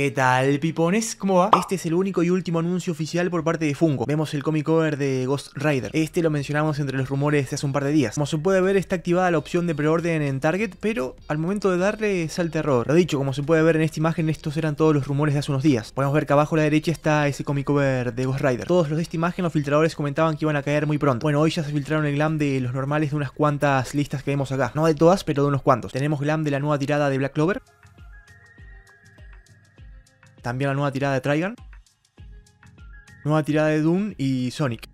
¿Qué tal, pipones? ¿Cómo va? Este es el único y último anuncio oficial por parte de Funko. Vemos el comic cover de Ghost Rider. Este lo mencionamos entre los rumores de hace un par de días. Como se puede ver, está activada la opción de preorden en Target, pero al momento de darle salta error. Lo dicho, como se puede ver en esta imagen, estos eran todos los rumores de hace unos días. Podemos ver que abajo a la derecha está ese comic cover de Ghost Rider. Todos los de esta imagen, los filtradores comentaban que iban a caer muy pronto. Bueno, hoy ya se filtraron el glam de los normales de unas cuantas listas que vemos acá. No de todas, pero de unos cuantos. Tenemos glam de la nueva tirada de Black Clover. También la nueva tirada de Trigun. Nueva tirada de Doom y Sonic.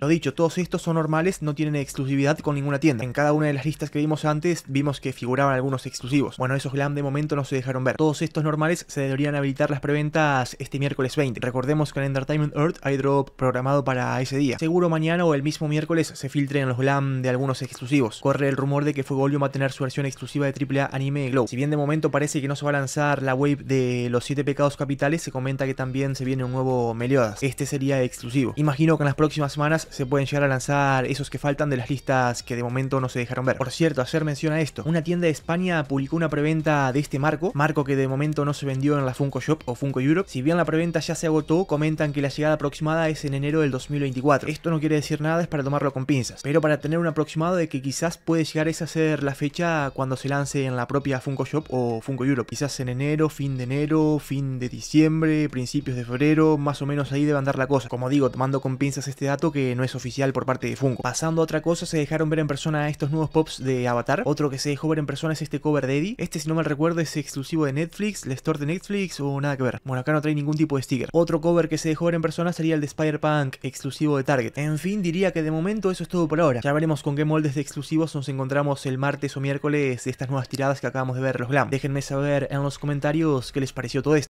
Lo dicho, todos estos son normales, no tienen exclusividad con ninguna tienda. En cada una de las listas que vimos antes, vimos que figuraban algunos exclusivos. Bueno, esos glam de momento no se dejaron ver. Todos estos normales se deberían habilitar las preventas este miércoles 20. Recordemos que en Entertainment Earth hay drop programado para ese día. Seguro mañana o el mismo miércoles se filtren los glam de algunos exclusivos. Corre el rumor de que Olio va a tener su versión exclusiva de AAA Anime Glow. Si bien de momento parece que no se va a lanzar la wave de los 7 pecados capitales, se comenta que también se viene un nuevo Meliodas. Este sería exclusivo. Imagino que en las próximas semanas se pueden llegar a lanzar, esos que faltan de las listas que de momento no se dejaron ver. Por cierto, hacer mención a esto, una tienda de España publicó una preventa de este marco, marco que de momento no se vendió en la Funko Shop o Funko Europe. Si bien la preventa ya se agotó, comentan que la llegada aproximada es en enero del 2024. Esto no quiere decir nada, es para tomarlo con pinzas, pero para tener un aproximado de que quizás puede llegar esa a ser la fecha cuando se lance en la propia Funko Shop o Funko Europe. Quizás en enero, fin de enero, fin de diciembre, principios de febrero, más o menos ahí debe andar la cosa. Como digo, tomando con pinzas este dato que no es oficial por parte de Funko. Pasando a otra cosa, se dejaron ver en persona estos nuevos pops de Avatar. Otro que se dejó ver en persona es este cover de Eddie. Este, si no mal recuerdo, es exclusivo de Netflix, el store de Netflix o nada que ver. Bueno, acá no trae ningún tipo de sticker. Otro cover que se dejó ver en persona sería el de Spider-Punk, exclusivo de Target. En fin, diría que de momento eso es todo por ahora. Ya veremos con qué moldes de exclusivos nos encontramos el martes o miércoles de estas nuevas tiradas que acabamos de ver los Glam. Déjenme saber en los comentarios qué les pareció todo esto.